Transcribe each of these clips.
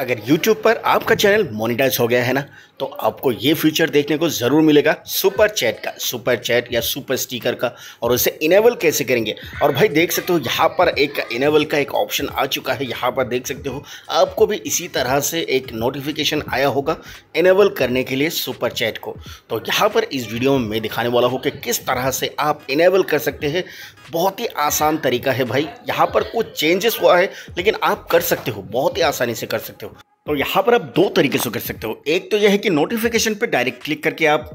अगर YouTube पर आपका चैनल मोनिटाइज हो गया है ना तो आपको ये फीचर देखने को ज़रूर मिलेगा सुपर चैट का सुपर चैट या सुपर स्टिकर का और उसे इनेबल कैसे करेंगे और भाई देख सकते हो यहाँ पर एक इनेबल का एक ऑप्शन आ चुका है यहाँ पर देख सकते हो आपको भी इसी तरह से एक नोटिफिकेशन आया होगा इनेबल करने के लिए सुपर चैट को तो यहाँ पर इस वीडियो में मैं दिखाने वाला हूँ कि किस तरह से आप इनेबल कर सकते हैं बहुत ही आसान तरीका है भाई यहाँ पर कुछ चेंजेस हुआ है लेकिन आप कर सकते हो बहुत ही आसानी से कर सकते हो तो यहाँ पर आप दो तरीके से कर सकते हो एक तो यह है कि नोटिफिकेशन पर डायरेक्ट क्लिक करके आप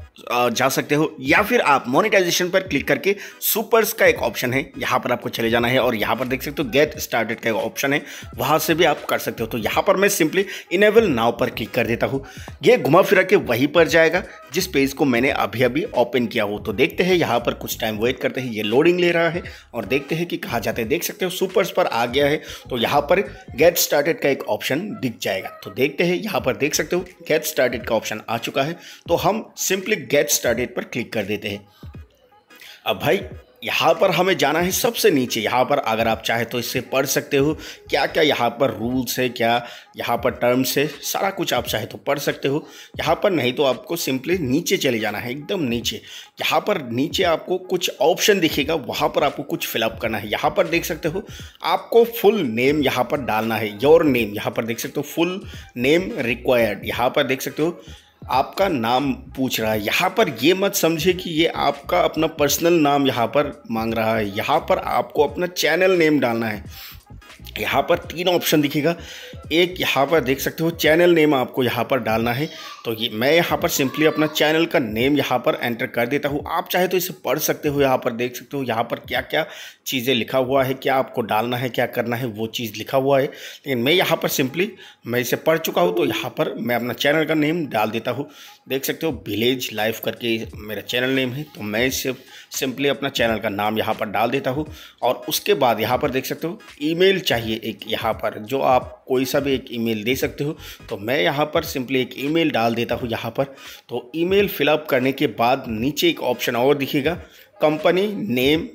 जा सकते हो या फिर आप मोनेटाइजेशन पर क्लिक करके सुपर्स का एक ऑप्शन है यहाँ पर आपको चले जाना है और यहाँ पर देख सकते हो गेट स्टार्टेड का एक ऑप्शन है वहाँ से भी आप कर सकते हो तो यहाँ पर मैं सिंपली इनेबल नाव पर क्लिक कर देता हूँ ये घुमा फिरा के वहीं पर जाएगा जिस पेज को मैंने अभी अभी ओपन किया हो तो देखते हैं यहाँ पर कुछ टाइम वेट करते हैं ये लोडिंग ले रहा है और देखते हैं कि कहाँ जाते हैं देख सकते हो सुपर्स पर आ गया है तो यहाँ पर गेट स्टार्टेड का एक ऑप्शन दिख जाएगा तो देखते हैं यहाँ पर देख सकते हो गेट स्टार्टेड का ऑप्शन आ चुका है तो हम सिंपली गेट स्टार्टेड पर क्लिक कर देते हैं अब भाई यहाँ पर हमें जाना है सबसे नीचे यहाँ पर अगर आप चाहे तो इससे पढ़ सकते हो क्या क्या यहाँ पर रूल्स है क्या यहाँ पर टर्म्स है सारा कुछ आप चाहे तो पढ़ सकते हो यहाँ पर नहीं तो आपको सिंपली नीचे चले जाना है एकदम नीचे यहाँ पर नीचे आपको कुछ ऑप्शन दिखेगा वहाँ पर आपको कुछ फिलअप करना है यहाँ पर देख सकते हो आपको फुल नेम यहाँ पर डालना है योर नेम यहाँ पर देख सकते हो फुल नेम रिक्वायर्ड यहाँ पर देख सकते हो आपका नाम पूछ रहा है यहाँ पर ये मत समझे कि ये आपका अपना पर्सनल नाम यहाँ पर मांग रहा है यहाँ पर आपको अपना चैनल नेम डालना है यहाँ पर तीन ऑप्शन दिखेगा एक यहाँ पर देख सकते हो चैनल नेम आपको यहाँ पर डालना है तो ये मैं यहाँ पर सिंपली अपना चैनल का नेम यहाँ पर एंटर कर देता हूँ आप चाहे तो इसे पढ़ सकते हो यहाँ पर देख सकते हो यहाँ पर क्या क्या चीज़ें लिखा हुआ है क्या आपको डालना है क्या करना है वो चीज़ लिखा हुआ है लेकिन मैं यहाँ पर सिंपली मैं इसे पढ़ चुका हूँ तो यहाँ पर मैं अपना चैनल का नेम डाल देता हूँ देख सकते हो विलेज लाइफ करके मेरा चैनल नेम है तो मैं इसे सिंपली अपना चैनल का नाम यहाँ पर डाल देता हूँ और उसके बाद यहाँ पर देख सकते हो ई चाहिए चाहिए एक यहाँ पर जो आप कोई सा भी एक ईमेल दे सकते हो तो मैं यहाँ पर सिंपली एक ईमेल डाल देता हूँ यहाँ पर तो ईमेल फिलअप करने के बाद नीचे एक ऑप्शन और दिखेगा कंपनी नेम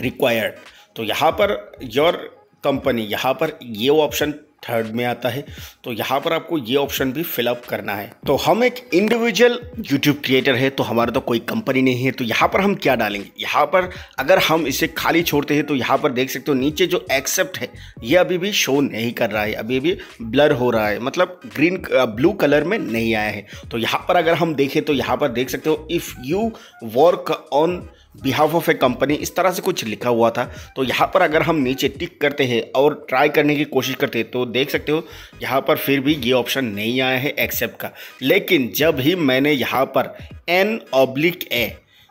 रिक्वायर्ड तो यहाँ पर योर कंपनी यहाँ पर ये यह ऑप्शन थर्ड में आता है तो यहाँ पर आपको ये ऑप्शन भी फिलअप करना है तो हम एक इंडिविजुअल यूट्यूब क्रिएटर है तो हमारा तो कोई कंपनी नहीं है तो यहाँ पर हम क्या डालेंगे यहाँ पर अगर हम इसे खाली छोड़ते हैं तो यहाँ पर देख सकते हो नीचे जो एक्सेप्ट है ये अभी भी शो नहीं कर रहा है अभी भी ब्लर हो रहा है मतलब ग्रीन ब्लू कलर में नहीं आया है तो यहाँ पर अगर हम देखें तो यहाँ पर देख सकते हो if you work on behalf of a company इस तरह से कुछ लिखा हुआ था तो यहाँ पर अगर हम नीचे टिक करते हैं और ट्राई करने की कोशिश करते हैं तो देख सकते हो यहाँ पर फिर भी ये ऑप्शन नहीं आया है एक्सेप्ट का लेकिन जब ही मैंने यहाँ पर एन ऑब्लिक ए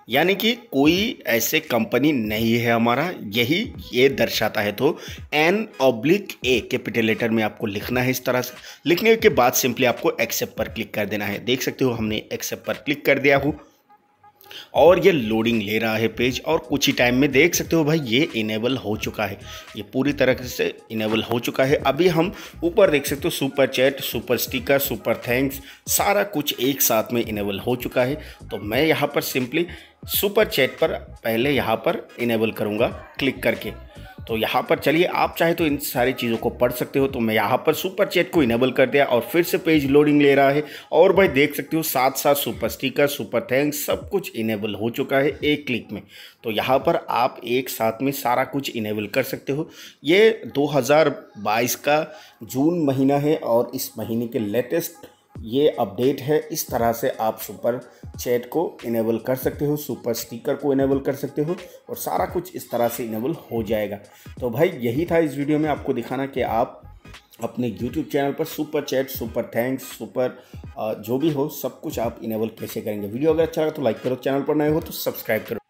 यानी कि कोई ऐसे कंपनी नहीं है हमारा यही ये दर्शाता है तो an oblique a capital letter में आपको लिखना है इस तरह से लिखने के बाद सिंपली आपको एक्सेप्ट पर क्लिक कर देना है देख सकते हो हमने एक्सेप्ट पर क्लिक कर दिया हूँ और ये लोडिंग ले रहा है पेज और कुछ ही टाइम में देख सकते हो भाई ये इनेबल हो चुका है ये पूरी तरह से इनेबल हो चुका है अभी हम ऊपर देख सकते हो super chat super sticker super thanks सारा कुछ एक साथ में इनेबल हो चुका है तो मैं यहाँ पर सिंपली सुपर चैट पर पहले यहाँ पर इनेबल करूँगा क्लिक करके तो यहाँ पर चलिए आप चाहे तो इन सारी चीज़ों को पढ़ सकते हो तो मैं यहाँ पर सुपर चैट को इनेबल कर दिया और फिर से पेज लोडिंग ले रहा है और भाई देख सकते हो साथ साथ सुपर स्टिकर सुपर थैंक्स सब कुछ इनेबल हो चुका है एक क्लिक में तो यहाँ पर आप एक साथ में सारा कुछ इनेबल कर सकते हो ये दो का जून महीना है और इस महीने के लेटेस्ट ये अपडेट है इस तरह से आप सुपर चैट को इनेबल कर सकते हो सुपर स्टिकर को इनेबल कर सकते हो और सारा कुछ इस तरह से इनेबल हो जाएगा तो भाई यही था इस वीडियो में आपको दिखाना कि आप अपने YouTube चैनल पर super chat super thanks super जो भी हो सब कुछ आप इनेबल कैसे करेंगे वीडियो अगर अच्छा लगा तो लाइक करो चैनल पर नए हो तो सब्सक्राइब करो